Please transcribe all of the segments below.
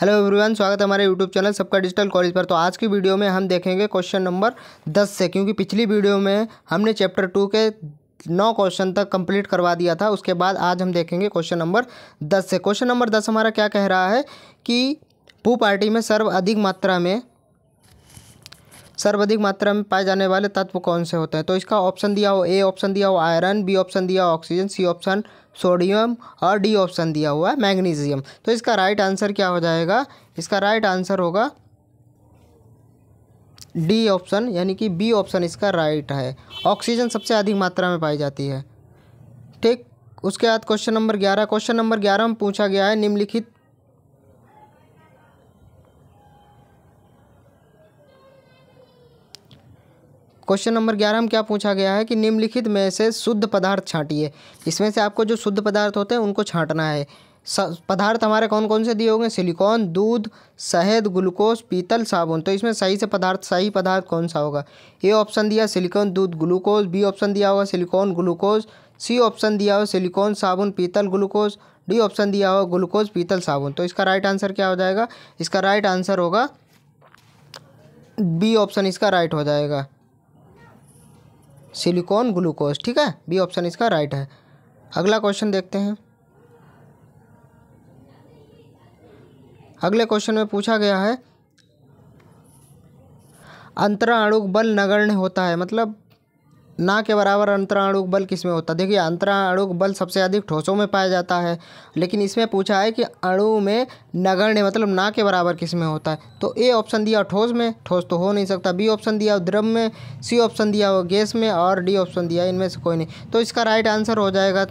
hello everyone स्वागत है हमारे यूट्यूब चैनल सबका डिजिटल कॉलेज पर तो आज की वीडियो में हम देखेंगे क्वेश्चन नंबर दस से क्योंकि पिछली वीडियो में हमने चैप्टर टू के नौ क्वेश्चन तक कंप्लीट करवा दिया था उसके बाद आज हम देखेंगे क्वेश्चन नंबर दस से क्वेश्चन नंबर दस हमारा क्या कह रहा है कि पू पार्टी में सर्व अधिक मात्रा में सर्वाधिक मात्रा में पाए जाने वाले तत्व कौन से होते हैं तो इसका ऑप्शन दिया हो ए ऑप्शन दिया हो आयरन बी ऑप्शन दिया हो ऑक्सीजन सी ऑप्शन सोडियम और डी ऑप्शन दिया हुआ है मैग्नीशियम तो इसका राइट आंसर क्या हो जाएगा इसका राइट आंसर होगा डी ऑप्शन यानी कि बी ऑप्शन इसका राइट है ऑक्सीजन सबसे अधिक मात्रा में पाई जाती है ठीक उसके बाद क्वेश्चन नंबर ग्यारह क्वेश्चन नंबर ग्यारह में पूछा गया है निम्नलिखित क्वेश्चन नंबर ग्यारह में क्या पूछा गया है कि निम्नलिखित में से शुद्ध पदार्थ छांटिए इसमें से आपको जो शुद्ध पदार्थ होते हैं उनको छांटना है पदार्थ हमारे कौन कौन से दिए होंगे सिलिकॉन दूध शहद ग्लूकोज पीतल साबुन तो इसमें सही से पदार्थ सही पदार्थ कौन सा होगा ए ऑप्शन दिया सिलिकॉन दूध ग्लूकोज बी ऑप्शन दिया होगा सिलिकॉन ग्लूकोज सी ऑप्शन दिया हो सिलिकॉन साबुन पीतल ग्लूकोज डी ऑप्शन दिया हो ग्लूकोज पीतल साबुन तो इसका राइट आंसर क्या हो जाएगा इसका राइट आंसर होगा बी ऑप्शन इसका राइट हो जाएगा सिलिकॉन ग्लूकोज ठीक है बी ऑप्शन इसका राइट है अगला क्वेश्चन देखते हैं अगले क्वेश्चन में पूछा गया है अंतराणुक बल नगण्य होता है मतलब ना के बराबर अंतराणुक बल किसमें होता है देखिए अंतराणुक बल सबसे अधिक ठोसों में पाया जाता है लेकिन इसमें पूछा है कि अणु में नगण्य मतलब ना के बराबर किस में होता है तो ए ऑप्शन दिया ठोस में ठोस तो हो नहीं सकता बी ऑप्शन दिया द्रव में सी ऑप्शन दिया हो गैस में और डी ऑप्शन दिया इनमें से कोई नहीं तो इसका राइट आंसर हो जाएगा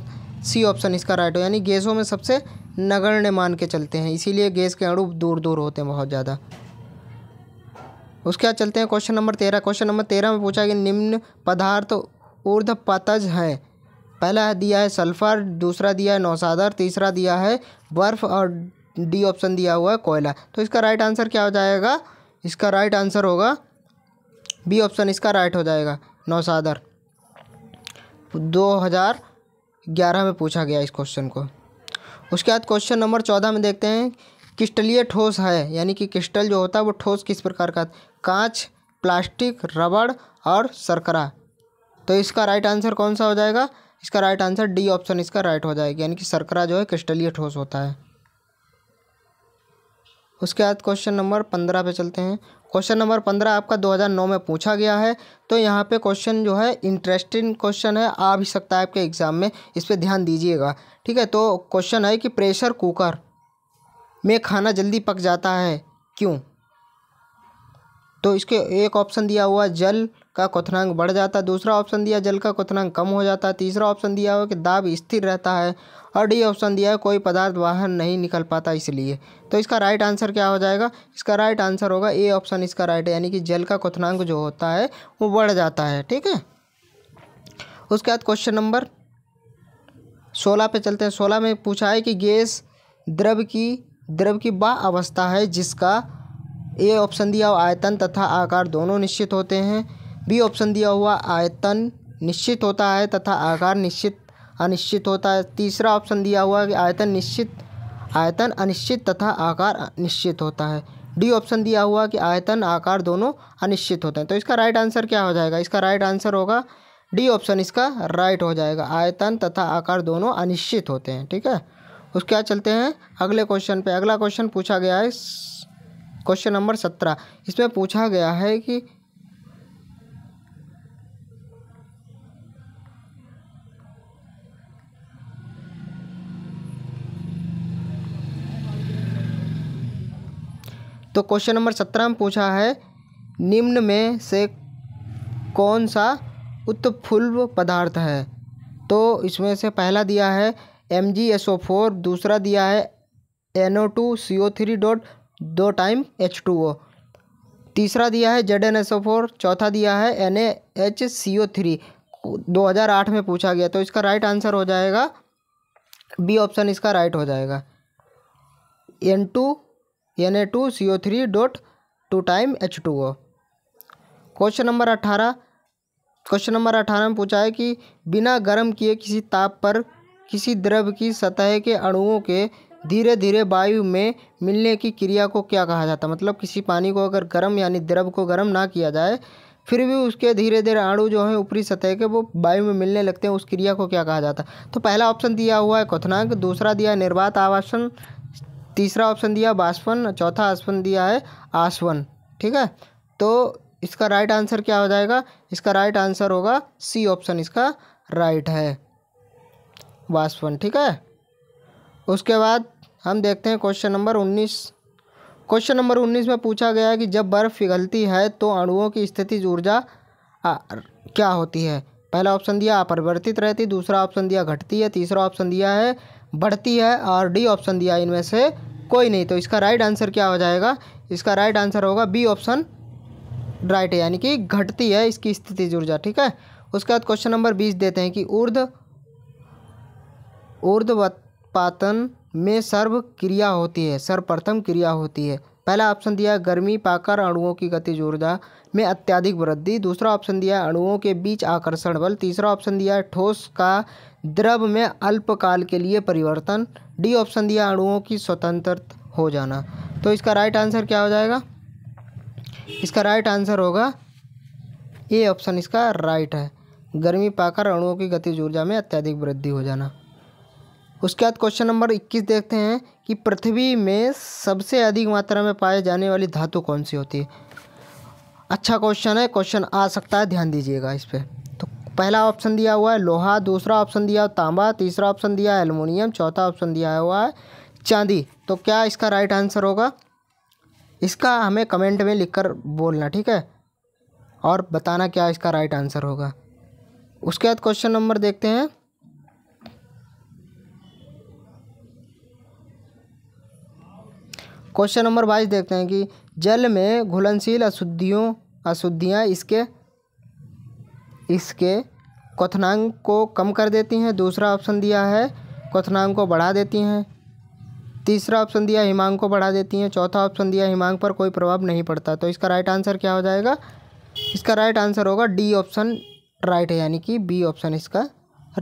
सी ऑप्शन इसका राइट हो यानी गैसों में सबसे नगण्य मान के चलते हैं इसीलिए गैस के अणु दूर दूर होते हैं बहुत ज़्यादा उसके बाद चलते हैं क्वेश्चन नंबर तेरह क्वेश्चन नंबर तेरह में पूछा कि निम्न पदार्थ ऊर्ध पतज हैं पहला है दिया है सल्फर दूसरा दिया है नौसादर तीसरा दिया है बर्फ और डी ऑप्शन दिया हुआ है कोयला तो इसका राइट आंसर क्या हो जाएगा इसका राइट आंसर होगा बी ऑप्शन इसका राइट हो जाएगा नौसादर दो हज़ार ग्यारह में पूछा गया इस क्वेश्चन को उसके बाद क्वेश्चन नंबर चौदह में देखते हैं क्रिस्टलीय ठोस है यानी कि क्रिस्टल जो होता है वो ठोस किस प्रकार का कांच प्लास्टिक रबड़ और सरकरा तो इसका राइट आंसर कौन सा हो जाएगा इसका राइट आंसर डी ऑप्शन इसका राइट हो जाएगा यानी कि सरकरा जो है क्रिस्टलीय ठोस होता है उसके बाद क्वेश्चन नंबर पंद्रह पे चलते हैं क्वेश्चन नंबर पंद्रह आपका 2009 में पूछा गया है तो यहाँ पे क्वेश्चन जो है इंटरेस्टिंग क्वेश्चन है आ भी सकता है आपके एग्ज़ाम में इस पर ध्यान दीजिएगा ठीक है तो क्वेश्चन है कि प्रेशर कुकर में खाना जल्दी पक जाता है क्यों तो इसके एक ऑप्शन दिया हुआ जल का क्वथनांक बढ़ जाता है दूसरा ऑप्शन दिया जल का क्वथनांक कम हो जाता है तीसरा ऑप्शन दिया हुआ कि दाब स्थिर रहता है और डी ऑप्शन दिया है कोई पदार्थ बाहर नहीं निकल पाता इसलिए तो इसका राइट आंसर क्या हो जाएगा इसका राइट आंसर होगा ए ऑप्शन इसका राइट है यानी कि जल का क्वथनांक जो होता है वो बढ़ जाता है ठीक है उसके बाद क्वेश्चन नंबर सोलह पे चलते हैं सोलह में पूछा है कि गैस द्रव की द्रव की वह अवस्था है जिसका ए ऑप्शन दिया हुआ आयतन तथा आकार दोनों निश्चित होते हैं बी ऑप्शन दिया हुआ आयतन निश्चित होता है तथा आकार निश्चित अनिश्चित होता है तीसरा ऑप्शन दिया हुआ है कि आयतन निश्चित आयतन अनिश्चित तथा आकार निश्चित होता है डी ऑप्शन दिया हुआ कि आयतन आकार दोनों अनिश्चित होते हैं तो इसका राइट आंसर क्या हो जाएगा इसका राइट आंसर होगा डी ऑप्शन इसका राइट हो जाएगा आयतन तथा आकार दोनों अनिश्चित होते हैं ठीक है उसके बाद चलते हैं अगले क्वेश्चन पे अगला क्वेश्चन पूछा गया है क्वेश्चन नंबर सत्रह इसमें पूछा गया है कि तो क्वेश्चन नंबर सत्रह में पूछा है निम्न में से कौन सा उत्फुल्व पदार्थ है तो इसमें से पहला दिया है M G S O four दूसरा दिया है N O two C O three dot दो टाइम एच टू ओ तीसरा दिया है Z N S O four चौथा दिया है N A H C O three दो हज़ार आठ में पूछा गया तो इसका राइट आंसर हो जाएगा बी ऑप्शन इसका राइट हो जाएगा N two N A two C O three dot two time H two O question number अट्ठारह क्वेश्चन नंबर अठारह में पूछा है कि बिना गर्म किए किसी ताप पर किसी द्रव की सतह के अणुओं के धीरे धीरे वायु में मिलने की क्रिया को क्या कहा जाता है मतलब किसी पानी को अगर गर्म यानी द्रव को गर्म ना किया जाए फिर भी उसके धीरे धीरे अणु जो हैं ऊपरी सतह के वो वायु में मिलने लगते हैं उस क्रिया को क्या कहा जाता है तो पहला ऑप्शन दिया हुआ है क्वथनांक दूसरा दिया है निर्वात आवासन तीसरा ऑप्शन दिया बाष्पन चौथा आसवन दिया है आसवन ठीक है तो इसका राइट आंसर क्या हो जाएगा इसका राइट आंसर होगा सी ऑप्शन इसका राइट है वाष्पन ठीक है उसके बाद हम देखते हैं क्वेश्चन नंबर उन्नीस क्वेश्चन नंबर उन्नीस में पूछा गया है कि जब बर्फ़ पिघलती है तो अणुओं की स्थिति ऊर्जा क्या होती है पहला ऑप्शन दिया अपरिवर्तित रहती दूसरा ऑप्शन दिया घटती है तीसरा ऑप्शन दिया है बढ़ती है और डी ऑप्शन दिया इनमें से कोई नहीं तो इसका राइट आंसर क्या हो जाएगा इसका राइट आंसर होगा बी ऑप्शन राइट यानी कि घटती है इसकी स्थिति ऊर्जा ठीक है उसके बाद क्वेश्चन नंबर बीस देते हैं कि ऊर्ध ऊर्ध्वपातन में सर्व क्रिया होती है सर्वप्रथम क्रिया होती है पहला ऑप्शन दिया गर्मी पाकर अणुओं की गति ऊर्जा में अत्यधिक वृद्धि दूसरा ऑप्शन दिया अणुओं के बीच आकर्षण बल तीसरा ऑप्शन दिया ठोस का द्रव में अल्पकाल के लिए परिवर्तन डी ऑप्शन दिया अणुओं की स्वतंत्र हो जाना तो इसका राइट आंसर क्या हो जाएगा इसका राइट आंसर होगा ए ऑप्शन इसका राइट है गर्मी पाकर अणुओं की गतिज ऊर्जा में अत्यधिक वृद्धि हो जाना उसके बाद क्वेश्चन नंबर इक्कीस देखते हैं कि पृथ्वी में सबसे अधिक मात्रा में पाए जाने वाली धातु कौन सी होती है अच्छा क्वेश्चन है क्वेश्चन आ सकता है ध्यान दीजिएगा इस पर तो पहला ऑप्शन दिया हुआ है लोहा दूसरा ऑप्शन दिया हुआ तांबा तीसरा ऑप्शन दिया है एलमोनियम चौथा ऑप्शन दिया हुआ है चांदी तो क्या इसका राइट आंसर होगा इसका हमें कमेंट में लिखकर बोलना ठीक है और बताना क्या इसका राइट आंसर होगा उसके बाद क्वेश्चन नंबर देखते हैं क्वेश्चन नंबर बाईस देखते हैं कि जल में घुलनशील अशुद्धियों अशुद्धियाँ इसके इसके क्वनांग को कम कर देती हैं दूसरा ऑप्शन दिया है क्वनांग को बढ़ा देती हैं तीसरा ऑप्शन दिया हिमांग को बढ़ा देती हैं चौथा ऑप्शन दिया हिमांग पर कोई प्रभाव नहीं पड़ता तो इसका राइट आंसर क्या हो जाएगा इसका राइट आंसर होगा डी ऑप्शन राइट है यानी कि बी ऑप्शन इसका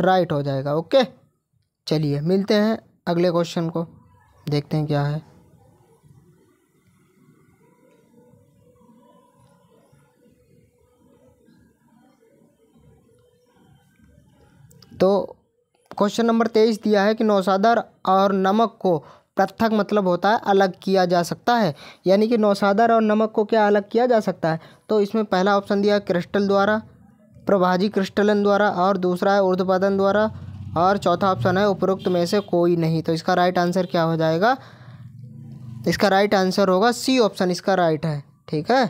राइट हो जाएगा ओके चलिए मिलते हैं अगले क्वेश्चन को देखते हैं क्या है तो क्वेश्चन नंबर तेईस दिया है कि नौसादर और नमक को पृथक मतलब होता है अलग किया जा सकता है यानी कि नौसादर और नमक को क्या अलग किया जा सकता है तो इसमें पहला ऑप्शन दिया है क्रिस्टल द्वारा प्रभाजी क्रिस्टलन द्वारा और दूसरा है ऊर्ध्वपादन द्वारा और चौथा ऑप्शन है उपरोक्त में से कोई नहीं तो इसका राइट आंसर क्या हो जाएगा इसका राइट आंसर होगा सी ऑप्शन इसका राइट है ठीक है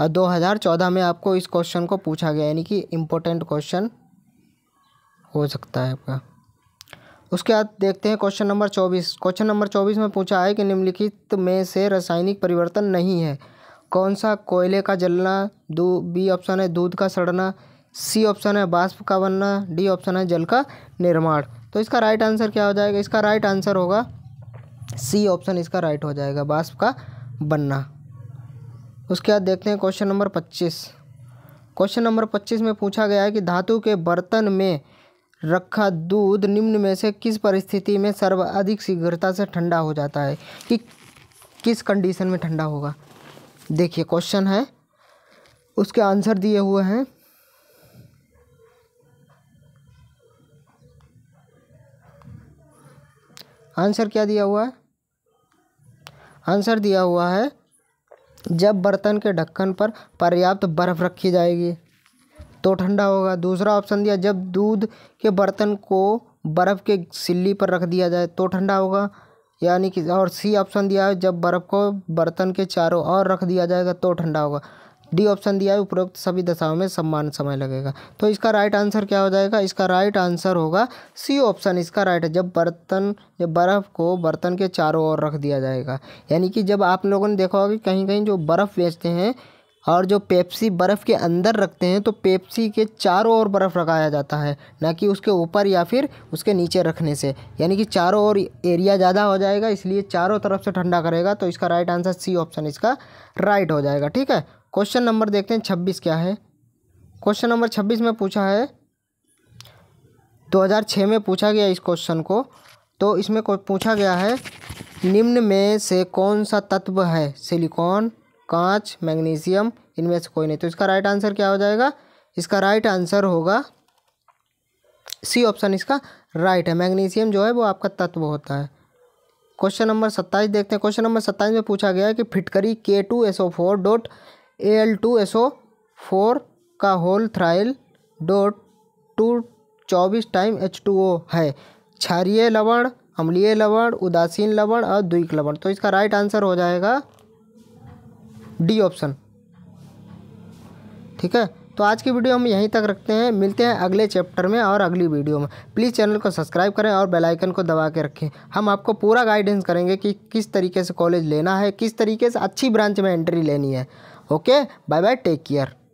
और दो में आपको इस क्वेश्चन को पूछा गया यानी कि इम्पोर्टेंट क्वेश्चन हो सकता है आपका उसके बाद देखते हैं क्वेश्चन नंबर चौबीस क्वेश्चन नंबर चौबीस में पूछा है कि निम्नलिखित में से रासायनिक परिवर्तन नहीं है कौन सा कोयले का जलना दू बी ऑप्शन है दूध का सड़ना सी ऑप्शन है बाष्प का बनना डी ऑप्शन है जल का निर्माण तो इसका राइट आंसर क्या हो जाएगा इसका राइट आंसर होगा सी ऑप्शन इसका राइट हो जाएगा बाष्प का बनना उसके बाद देखते हैं क्वेश्चन नंबर पच्चीस क्वेश्चन नंबर पच्चीस में पूछा गया है कि धातु के बर्तन में रखा दूध निम्न में से किस परिस्थिति में सर्वाधिक शीघ्रता से ठंडा हो जाता है कि किस कंडीशन में ठंडा होगा देखिए क्वेश्चन है उसके आंसर दिए हुए हैं आंसर क्या दिया हुआ है आंसर दिया हुआ है जब बर्तन के ढक्कन पर पर्याप्त बर्फ़ रखी जाएगी तो ठंडा होगा दूसरा ऑप्शन दिया जब दूध के बर्तन को बर्फ़ के सिल्ली पर रख दिया जाए तो ठंडा होगा यानी कि और सी ऑप्शन दिया है जब बर्फ़ को बर्तन के चारों ओर रख दिया जाएगा तो ठंडा होगा डी ऑप्शन दिया है उपरोक्त सभी दशाओं में सम्मान समय लगेगा तो इसका राइट आंसर क्या हो जाएगा इसका राइट आंसर होगा सी ऑप्शन इसका राइट है जब बर्तन जब बर्फ़ को बर्तन के चारों ओर रख दिया जाएगा यानी कि जब आप लोगों ने देखा होगा कि कहीं कहीं जो बर्फ़ बेचते हैं और जो पेप्सी बर्फ़ के अंदर रखते हैं तो पेप्सी के चारों ओर बर्फ़ रखाया जाता है ना कि उसके ऊपर या फिर उसके नीचे रखने से यानी कि चारों ओर एरिया ज़्यादा हो जाएगा इसलिए चारों तरफ से ठंडा करेगा तो इसका राइट आंसर सी ऑप्शन इसका राइट हो जाएगा ठीक है क्वेश्चन नंबर देखते हैं छब्बीस क्या है क्वेश्चन नंबर छब्बीस में पूछा है दो में पूछा गया इस क्वेश्चन को तो इसमें पूछा गया है निम्न में से कौन सा तत्व है सिलिकॉन कांच मैग्नीशियम इनमें से कोई नहीं तो इसका राइट आंसर क्या हो जाएगा इसका राइट आंसर होगा सी ऑप्शन इसका राइट है मैग्नीशियम जो है वो आपका तत्व होता है क्वेश्चन नंबर सत्ताईस देखते हैं क्वेश्चन नंबर सत्ताईस में पूछा गया है कि फिटकरी K two S O four dot A L two S O four का होल थ्राइल डॉट टू चौबीस टाइम एच टू ओ है क्षारीय लवण अम्लीय लवण उदासीन लवण और द्विक लवण तो इसका राइट आंसर हो जाएगा डी ऑप्शन ठीक है तो आज की वीडियो हम यहीं तक रखते हैं मिलते हैं अगले चैप्टर में और अगली वीडियो में प्लीज़ चैनल को सब्सक्राइब करें और बेल आइकन को दबा के रखें हम आपको पूरा गाइडेंस करेंगे कि किस तरीके से कॉलेज लेना है किस तरीके से अच्छी ब्रांच में एंट्री लेनी है okay bye bye take care